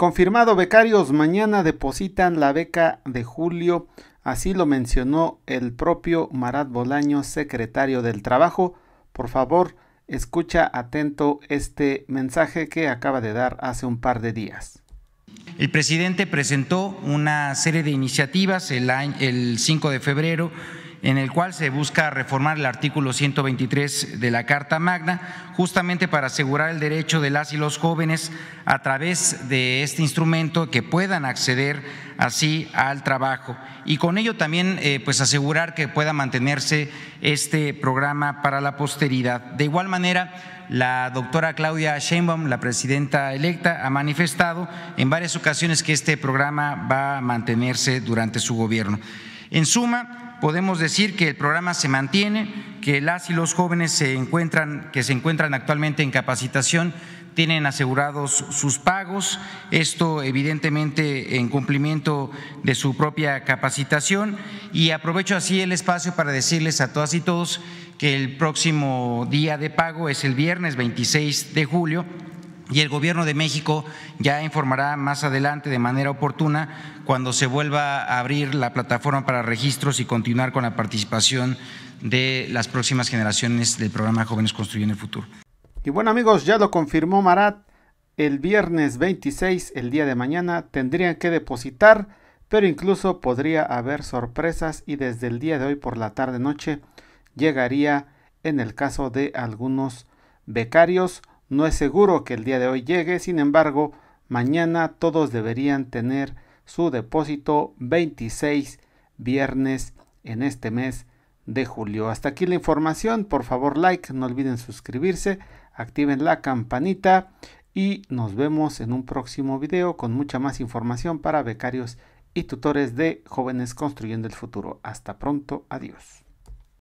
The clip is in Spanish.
Confirmado, becarios, mañana depositan la beca de julio, así lo mencionó el propio Marat Bolaño, secretario del Trabajo. Por favor, escucha atento este mensaje que acaba de dar hace un par de días. El presidente presentó una serie de iniciativas el, 5 de febrero en el cual se busca reformar el artículo 123 de la Carta Magna, justamente para asegurar el derecho de las y los jóvenes a través de este instrumento que puedan acceder así al trabajo y con ello también eh, pues asegurar que pueda mantenerse este programa para la posteridad. De igual manera, la doctora Claudia Sheinbaum, la presidenta electa, ha manifestado en varias ocasiones que este programa va a mantenerse durante su gobierno. En suma, podemos decir que el programa se mantiene, que las y los jóvenes se encuentran, que se encuentran actualmente en capacitación tienen asegurados sus pagos, esto evidentemente en cumplimiento de su propia capacitación y aprovecho así el espacio para decirles a todas y todos que el próximo día de pago es el viernes 26 de julio y el Gobierno de México ya informará más adelante de manera oportuna cuando se vuelva a abrir la plataforma para registros y continuar con la participación de las próximas generaciones del programa Jóvenes Construyendo el Futuro. Y bueno amigos, ya lo confirmó Marat, el viernes 26, el día de mañana, tendrían que depositar, pero incluso podría haber sorpresas y desde el día de hoy por la tarde noche llegaría en el caso de algunos becarios no es seguro que el día de hoy llegue, sin embargo, mañana todos deberían tener su depósito 26 viernes en este mes de julio. Hasta aquí la información, por favor like, no olviden suscribirse, activen la campanita y nos vemos en un próximo video con mucha más información para becarios y tutores de jóvenes construyendo el futuro. Hasta pronto, adiós.